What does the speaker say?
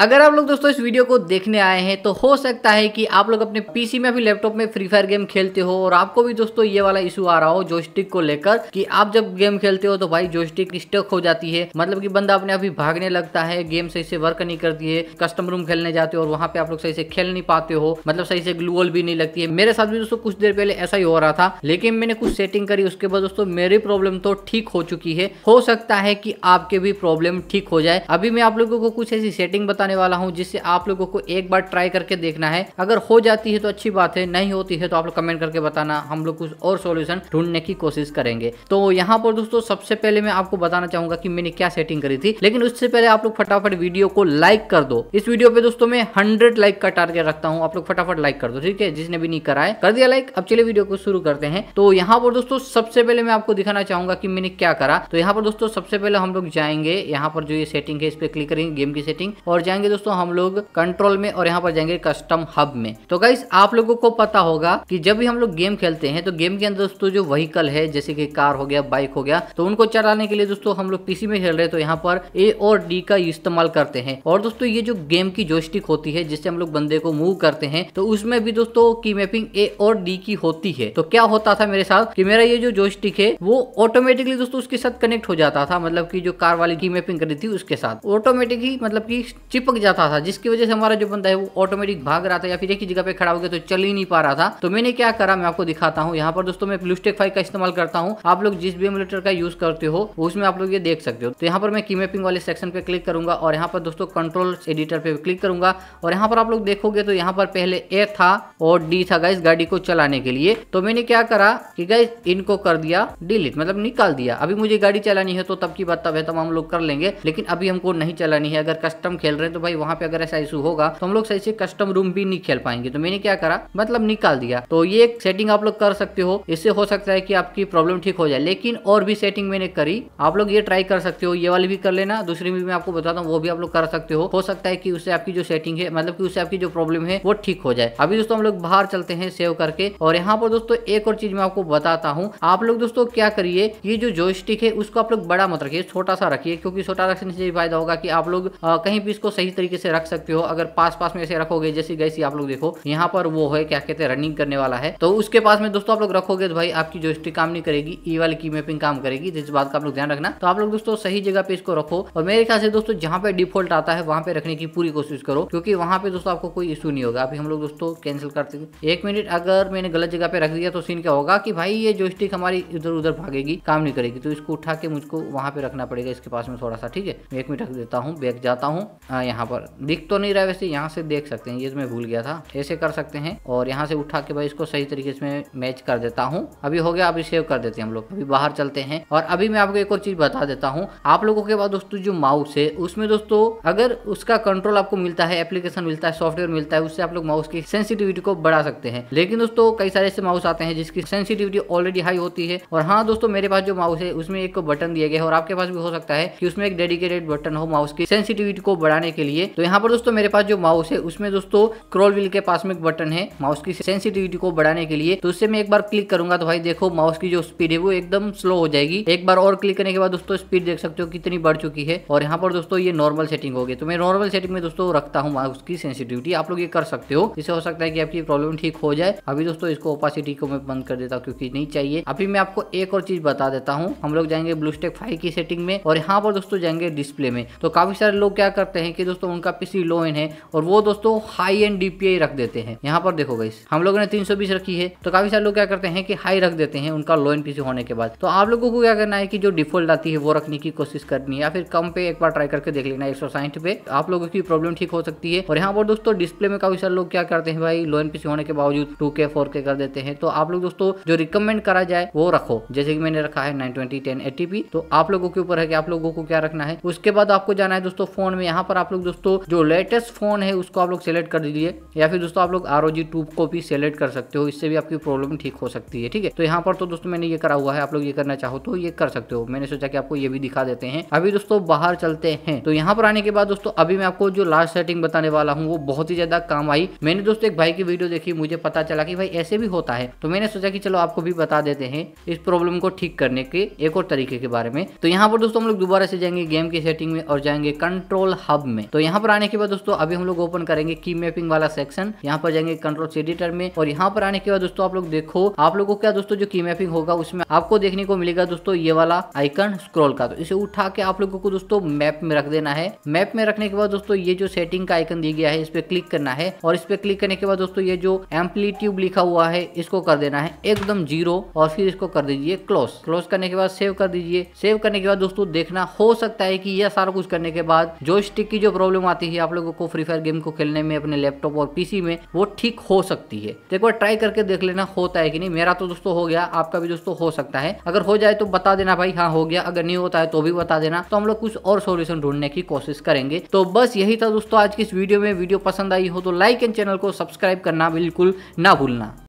अगर आप लोग दोस्तों इस वीडियो को देखने आए हैं तो हो सकता है कि आप लोग अपने पीसी में भी लैपटॉप में फ्री फायर गेम खेलते हो और आपको भी दोस्तों ये वाला इशू आ रहा हो जोस्टिक को लेकर कि आप जब गेम खेलते हो तो भाई जोस्टिक स्टक हो जाती है मतलब कि बंदा अपने आप भागने लगता है गेम सही से वर्क नहीं करती है कस्टम रूम खेलने जाते हो और वहाँ पे आप लोग सही से खेल नहीं पाते हो मतलब सही से ग्लूअल भी नहीं लगती है मेरे साथ भी दोस्तों कुछ देर पहले ऐसा ही हो रहा था लेकिन मैंने कुछ सेटिंग करी उसके बाद दोस्तों मेरी प्रॉब्लम तो ठीक हो चुकी है हो सकता है कि आपके भी प्रॉब्लम ठीक हो जाए अभी मैं आप लोगों को कुछ ऐसी सेटिंग बता बताने वाला हूँ जिससे आप लोगों को एक बार ट्राई करके देखना है अगर हो जाती है तो अच्छी बात है नहीं होती है तो आप लोग कमेंट करके बताना हम लोग कुछ और सोल्यूशन ढूंढने की कोशिश करेंगे तो यहाँ पर दोस्तों सबसे पहले मैं आपको बताना चाहूंगा की मैंने क्या सेटिंग करी थी लेकिन उससे पहले आप लोग फटाफट वीडियो को लाइक कर दो इस वीडियो पे दोस्तों मैं हंड्रेड लाइक का टारगेट रखता हूँ आप लोग फटाफट लाइक कर दो ठीक है जिसने भी नहीं करा है कर दिया लाइक अब चलिए वीडियो को शुरू करते हैं तो यहाँ पर दोस्तों सबसे पहले मैं आपको दिखाना चाहूंगा कि मैंने क्या करा तो यहाँ पर दोस्तों सबसे पहले हम लोग जाएंगे यहाँ पर जो ये सेटिंग है इस पर क्लिक करेंगे गेम की सेटिंग और जाएंगे जाएंगे दोस्तों हम लोग कंट्रोल में और यहाँ पर जाएंगे कस्टम हब में तो गाइस आप लोगों को पता होगा कि जब भी हम लोग गेम खेलते हैं तो गेम के अंदर दोस्तों जो व्हीकल है जैसे कि कार हो गया बाइक हो गया तो उनको चलाने के लिए दोस्तों हम लोग पीसी में खेल रहे हैं तो यहाँ पर ए और डी का इस्तेमाल करते हैं और दोस्तों ये जो गेम की जोस्टिक होती है जिससे हम लोग बंदे को मूव करते हैं तो उसमें भी दोस्तों की मैपिंग ए और डी की होती है तो क्या होता था मेरे साथ की मेरा ये जो जोस्टिक है वो ऑटोमेटिकली दोस्तों उसके साथ कनेक्ट हो जाता था मतलब की जो कार वाली की मैपिंग करी थी उसके साथ ऑटोमेटिकली मतलब की चिप चिपक जाता था जिसकी वजह से हमारा जो बंदा है वो ऑटोमेटिक भाग रहा था या फिर एक ही जगह पे खड़ा हो गया तो चल ही नहीं पा रहा था तो मैंने क्या करा मैं आपको दिखाता हूँ यहाँ पर दोस्तों मैं ब्लूस्टेक फाइव का इस्तेमाल करता हूँ आप लोग जिस भी एमुलेटर का यूज करते हो उसमें आप लोग ये देख सकते हो तो यहाँ पर मैं की मैपिंग वाले सेक्शन पे क्लिक करूंगा और यहाँ पर दोस्तों कंट्रोल एडिटर पे क्लिक करूंगा और यहाँ पर आप लोग देखोगे तो यहाँ पर पहले ए था और डी था गाइस गाड़ी को चलाने के लिए तो मैंने क्या करा कि गाइस इनको कर दिया डिलीट मतलब निकाल दिया अभी मुझे गाड़ी चलानी है तो तब की बात तब है तब हम लोग कर लेंगे लेकिन अभी हमको नहीं चलानी है अगर कस्टम खेल रहे तो भाई वहाँ पे अगर ऐसा इशू होगा तो हम लोग सही से कस्टम रूम भी नहीं खेल पाएंगे तो मैंने क्या करा मतलब निकाल दिया तो ये एक सेटिंग आप लोग कर सकते हो इससे हो सकता है कि आपकी प्रॉब्लम ठीक हो जाए लेकिन और भी सेटिंग मैंने करी आप लोग ये ट्राई कर सकते हो ये वाली भी कर लेना दूसरी भी मैं आपको बताता हूँ वो भी आप लोग कर सकते हो हो सकता है कि उससे आपकी जो सेटिंग है मतलब कि उससे आपकी जो प्रॉब्लम है वो ठीक हो जाए अभी दोस्तों हम लोग बाहर चलते हैं सेव करके और यहाँ पर दोस्तों एक और चीज मैं आपको बताता हूँ आप लोग दोस्तों क्या करिए ये जो जॉयस्टिक है उसको आप लोग बड़ा मत रखिए छोटा सा रखिए क्योंकि छोटा रखने से फायदा होगा कि आप लोग कहीं भी इसको सही सही तरीके से रख सकते हो अगर पास पास में ऐसे रखोगे जैसे गैसी आप लोग देखो यहाँ पर वो है क्या कहते हैं रनिंग करने वाला है तो उसके पास में दोस्तों आप लोग रखोगे तो भाई आपकी जो स्टिक काम नहीं करेगी ई e वाली की मैपिंग काम करेगी जिस बात का आप लोग ध्यान रखना तो आप लोग दोस्तों सही जगह पे इसको रखो और मेरे ख्याल से दोस्तों जहाँ पे डिफॉल्ट आता है वहाँ पे रखने की पूरी कोशिश करो क्योंकि वहाँ पे दोस्तों आपको कोई इशू नहीं होगा अभी हम लोग दोस्तों कैंसिल करते हैं एक मिनट अगर मैंने गलत जगह पे रख दिया तो सीन क्या होगा कि भाई ये जो स्टिक हमारी इधर उधर भागेगी काम नहीं करेगी तो इसको उठा के मुझको वहाँ पे रखना पड़ेगा इसके पास में थोड़ा सा ठीक है एक मिनट रख देता हूँ बैग जाता हूँ यहाँ पर दिख तो नहीं रहा वैसे यहाँ से देख सकते हैं ये मैं भूल गया था ऐसे कर सकते हैं और यहाँ से उठा के भाई इसको सही तरीके से मैच कर देता हूँ अभी हो गया अभी सेव कर देते हैं हम लोग अभी बाहर चलते हैं और अभी मैं आपको एक और चीज बता देता हूँ आप लोगों के बाद दोस्तों जो माउस है उसमें दोस्तों अगर उसका कंट्रोल आपको मिलता है एप्लीकेशन मिलता है सॉफ्टवेयर मिलता है उससे आप लोग माउस की सेंसिटिविटी को बढ़ा सकते हैं लेकिन दोस्तों कई सारे ऐसे माउस आते हैं जिसकी सेंसिटिविटी ऑलरेडी हाई होती है और हाँ दोस्तों मेरे पास जो माउस है उसमें एक बटन दिया गया है और आपके पास भी हो सकता है कि उसमें एक डेडिकेटेड बटन हो माउस की सेंसिटिविटी को बढ़ाने के लिए तो यहाँ पर दोस्तों मेरे पास जो माउस है उसमें दोस्तों क्रोल व्हील के पास में एक बटन है माउस की सेंसिटिविटी को बढ़ाने के लिए तो उससे मैं एक बार क्लिक करूंगा तो भाई देखो माउस की जो स्पीड है वो एकदम स्लो हो जाएगी एक बार और क्लिक करने के बाद दोस्तों स्पीड देख सकते हो कितनी बढ़ चुकी है और यहाँ पर दोस्तों ये नॉर्मल सेटिंग होगी तो मैं नॉर्मल सेटिंग में दोस्तों रखता हूँ माउस की सेंसिटिविटी आप लोग ये कर सकते हो इसे हो सकता है कि आपकी प्रॉब्लम ठीक हो जाए अभी दोस्तों इसको ओपासिटी को मैं बंद कर देता हूँ क्योंकि नहीं चाहिए अभी मैं आपको एक और चीज बता देता हूँ हम लोग जाएंगे ब्लूस्टेक फाइव की सेटिंग में और यहाँ पर दोस्तों जाएंगे डिस्प्ले में तो काफी सारे लोग क्या करते हैं कि देखिए दोस्तों उनका पीसी लो इन है और वो दोस्तों हाई एंड डीपीआई रख देते हैं यहाँ पर देखो गई हम लोगों ने 320 रखी है तो काफी सारे लोग क्या करते हैं कि हाई रख देते हैं उनका लो इन पीसी होने के बाद तो आप लोगों को क्या करना है की जो डिफॉल्ट आती है वो रखने की कोशिश करनी या फिर कम पे एक बार ट्राई करके देख लेना एक पे आप लोगों की प्रॉब्लम ठीक हो सकती है और यहाँ पर दोस्तों डिस्प्ले में काफी सारे लोग क्या करते हैं भाई लो एन पीसी होने के बावजूद टू के कर देते हैं तो आप लोग दोस्तों जो रिकमेंड करा जाए वो रखो जैसे कि मैंने रखा है 920 1080p तो आप लोगों के ऊपर है कि आप लोगों को क्या रखना है उसके बाद आपको जाना है दोस्तों फोन में यहाँ पर आप लोग दोस्तों जो लेटेस्ट फोन है उसको आप लोग सेलेक्ट कर दीजिए या फिर दोस्तों आप लोग आर ओ को भी सेलेक्ट कर सकते हो इससे भी आपकी प्रॉब्लम ठीक हो सकती है ठीक है तो यहाँ पर तो दोस्तों मैंने ये करा हुआ है आप लोग ये करना चाहो तो ये कर सकते हो मैंने सोचा कि आपको ये भी दिखा देते हैं अभी दोस्तों बाहर चलते हैं तो यहाँ पर आने के बाद दोस्तों अभी मैं आपको जो लास्ट सेटिंग बताने वाला हूँ वो बहुत ही ज्यादा काम आई मैंने दोस्तों एक भाई की वीडियो देखी मुझे पता चला कि भाई ऐसे भी होता है तो मैंने सोचा कि चलो आपको भी बता देते हैं इस प्रॉब्लम को ठीक करने के एक और तरीके के बारे में तो यहाँ पर दोस्तों हम लोग दोबारा से जाएंगे गेम की सेटिंग में और जाएंगे कंट्रोल हब में में तो यहाँ पर आने के बाद दोस्तों अभी हम लोग ओपन करेंगे की मैपिंग वाला सेक्शन यहाँ पर जाएंगे कंट्रोल सीडिटर में और यहाँ पर आने के बाद दोस्तों आप लोग देखो आप लोगों क्या दोस्तों जो की मैपिंग होगा उसमें आपको देखने को मिलेगा दोस्तों ये वाला आइकन स्क्रोल का तो इसे उठा के आप लोगों को दोस्तों मैप में रख देना है मैप में रखने के बाद दोस्तों ये जो सेटिंग का आइकन दिया गया है इस पे क्लिक करना है और इस पे क्लिक करने के बाद दोस्तों ये जो एम्पलीट्यूब लिखा हुआ है इसको कर देना है एकदम जीरो और फिर इसको कर दीजिए क्लोज क्लोज करने के बाद सेव कर दीजिए सेव करने के बाद दोस्तों देखना हो सकता है कि यह सारा कुछ करने के बाद जो स्टिक की जो प्रॉब्लम आती है आप लोगों को फ्री फायर गेम को खेलने में अपने लैपटॉप और पीसी में वो ठीक हो सकती है तो एक बार ट्राई करके देख लेना होता है कि नहीं मेरा तो दोस्तों हो गया आपका भी दोस्तों हो सकता है अगर हो जाए तो बता देना भाई हाँ हो गया अगर नहीं होता है तो भी बता देना तो हम लोग कुछ और सोल्यूशन ढूंढने की कोशिश करेंगे तो बस यही था दोस्तों आज की इस वीडियो में वीडियो पसंद आई हो तो लाइक एंड चैनल को सब्सक्राइब करना बिल्कुल ना भूलना